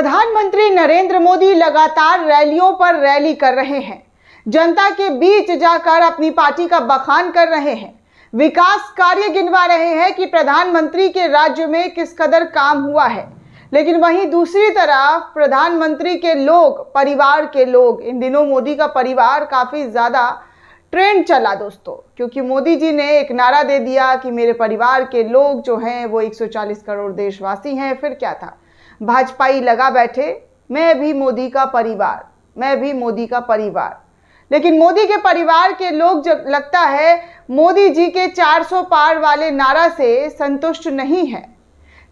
प्रधानमंत्री नरेंद्र मोदी लगातार रैलियों पर रैली कर रहे हैं जनता के बीच जाकर अपनी पार्टी का बखान कर रहे हैं विकास कार्य गिनवा रहे हैं कि प्रधानमंत्री के राज्य में किस कदर काम हुआ है लेकिन वहीं दूसरी तरफ प्रधानमंत्री के लोग परिवार के लोग इन दिनों मोदी का परिवार काफ़ी ज़्यादा ट्रेंड चला दोस्तों क्योंकि मोदी जी ने एक नारा दे दिया कि मेरे परिवार के लोग जो हैं वो 140 करोड़ देशवासी हैं फिर क्या था भाजपाई लगा बैठे मैं भी मोदी का परिवार मैं भी मोदी का परिवार लेकिन मोदी के परिवार के लोग जब लगता है मोदी जी के 400 पार वाले नारा से संतुष्ट नहीं है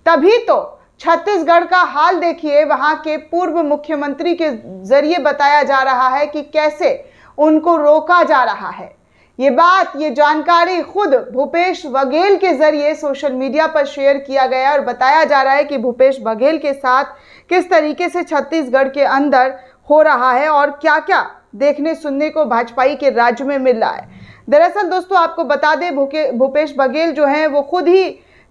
तभी तो छत्तीसगढ़ का हाल देखिए वहां के पूर्व मुख्यमंत्री के जरिए बताया जा रहा है कि कैसे उनको रोका जा रहा है ये बात ये जानकारी खुद भूपेश बघेल के जरिए सोशल मीडिया पर शेयर किया गया और बताया जा रहा है कि भूपेश बघेल के साथ किस तरीके से छत्तीसगढ़ के अंदर हो रहा है और क्या क्या देखने सुनने को भाजपाई के राज्य में मिल रहा है दरअसल दोस्तों आपको बता दें भूपेश बघेल जो हैं वो खुद ही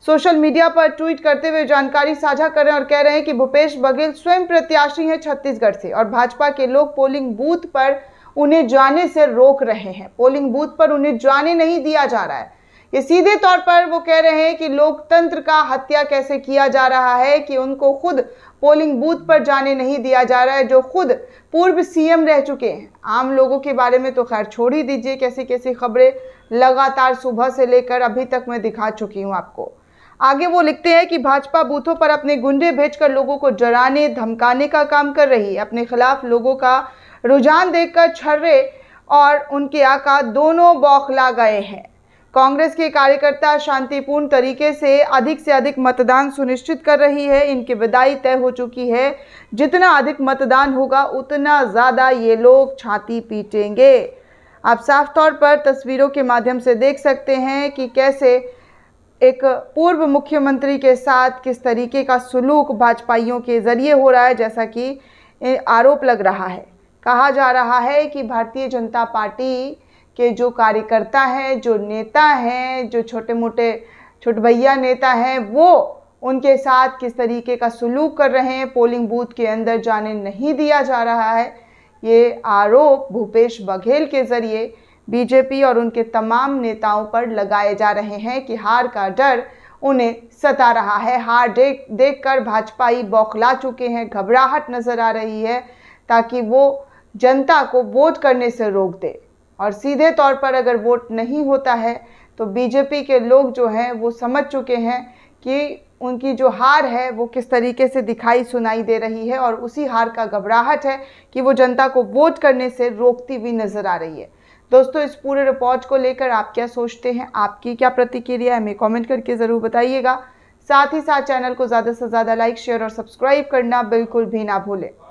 सोशल मीडिया पर ट्वीट करते हुए जानकारी साझा कर रहे हैं और कह रहे हैं कि भूपेश बघेल स्वयं प्रत्याशी हैं छत्तीसगढ़ से और भाजपा के लोग पोलिंग बूथ पर उन्हें जाने से रोक रहे हैं पोलिंग बूथ पर उन्हें जाने नहीं दिया जा रहा है ये सीधे तौर पर वो कह रहे हैं कि लोकतंत्र का हत्या कैसे किया जा रहा है कि उनको खुद पोलिंग बूथ पर जाने नहीं दिया जा रहा है जो खुद पूर्व सीएम रह चुके हैं आम लोगों के बारे में तो खैर छोड़ ही दीजिए कैसी कैसी खबरें लगातार सुबह से लेकर अभी तक मैं दिखा चुकी हूँ आपको आगे वो लिखते हैं कि भाजपा बूथों पर अपने गुंडे भेजकर लोगों को जराने धमकाने का काम कर रही है अपने खिलाफ लोगों का रुझान देखकर छर्रे और उनके आका दोनों बौखला गए हैं कांग्रेस के कार्यकर्ता शांतिपूर्ण तरीके से अधिक से अधिक मतदान सुनिश्चित कर रही है इनकी विदाई तय हो चुकी है जितना अधिक मतदान होगा उतना ज़्यादा ये लोग छाती पीटेंगे आप साफ तौर पर तस्वीरों के माध्यम से देख सकते हैं कि कैसे एक पूर्व मुख्यमंत्री के साथ किस तरीके का सुलूक भाजपाइयों के ज़रिए हो रहा है जैसा कि आरोप लग रहा है कहा जा रहा है कि भारतीय जनता पार्टी के जो कार्यकर्ता हैं जो नेता हैं जो छोटे मोटे भैया नेता हैं वो उनके साथ किस तरीके का सलूक कर रहे हैं पोलिंग बूथ के अंदर जाने नहीं दिया जा रहा है ये आरोप भूपेश बघेल के ज़रिए बीजेपी और उनके तमाम नेताओं पर लगाए जा रहे हैं कि हार का डर उन्हें सता रहा है हार देख देख कर भाजपाई बौखला चुके हैं घबराहट नज़र आ रही है ताकि वो जनता को वोट करने से रोक दे और सीधे तौर पर अगर वोट नहीं होता है तो बीजेपी के लोग जो हैं वो समझ चुके हैं कि उनकी जो हार है वो किस तरीके से दिखाई सुनाई दे रही है और उसी हार का घबराहट है कि वो जनता को वोट करने से रोकती हुई नज़र आ रही है दोस्तों इस पूरे रिपोर्ट को लेकर आप क्या सोचते हैं आपकी क्या प्रतिक्रिया है हमें कमेंट करके ज़रूर बताइएगा साथ ही साथ चैनल को ज़्यादा से ज़्यादा लाइक शेयर और सब्सक्राइब करना बिल्कुल भी ना भूलें